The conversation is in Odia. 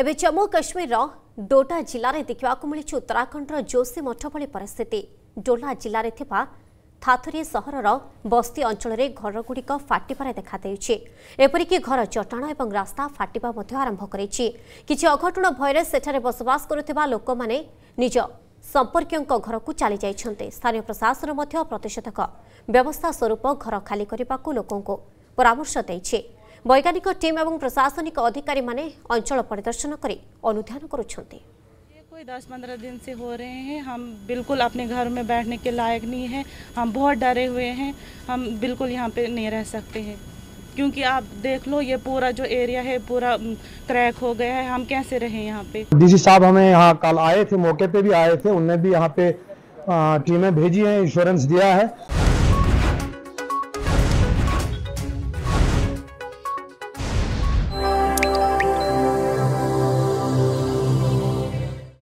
ଏବେ ଜାମ୍ମୁ କାଶ୍ମୀରର ଡୋଡା ଜିଲ୍ଲାରେ ଦେଖିବାକୁ ମିଳିଛି ଉତ୍ତରାଖଣ୍ଡର ଯୋଶୀ ମଠ ଭଳି ପରିସ୍ଥିତି ଡୋଡା ଜିଲ୍ଲାରେ ଥିବା ଥାଥୁରି ସହରର ବସ୍ତି ଅଞ୍ଚଳରେ ଘରଗୁଡ଼ିକ ଫାଟିବାରେ ଦେଖାଦେଉଛି ଏପରିକି ଘର ଚଟାଣ ଏବଂ ରାସ୍ତା ଫାଟିବା ମଧ୍ୟ ଆରମ୍ଭ କରିଛି କିଛି ଅଘଟଣ ଭୟରେ ସେଠାରେ ବସବାସ କରୁଥିବା ଲୋକମାନେ ନିଜ ସମ୍ପର୍କୀୟଙ୍କ ଘରକୁ ଚାଲିଯାଇଛନ୍ତି ସ୍ଥାନୀୟ ପ୍ରଶାସନ ମଧ୍ୟ ପ୍ରତିଷେଧକ ବ୍ୟବସ୍ଥା ସ୍ୱରୂପ ଘର ଖାଲି କରିବାକୁ ଲୋକଙ୍କୁ ପରାମର୍ଶ ଦେଇଛି वैज्ञानिक टीम एवं प्रशासनिक अधिकारी ଅଧିକାରୀମାନେ अंचल परिदर्शन कर अनुधान कर कोई दस पंद्रह दिन से हो रहे हैं हम बिल्कुल अपने घर में बैठने के लायक नहीं हैं हम बहुत डरे हुए हैं हम बिल्कुल यहाँ पे नहीं रह सकते हैं क्योंकि आप देख लो ये पूरा जो एरिया है पूरा क्रैक हो गया है हम कैसे रहे यहाँ पे डीसी साहब हमें यहाँ कल आए थे मौके पे भी आए थे उनने भी यहाँ पे टीमें भेजी है इंश्योरेंस दिया है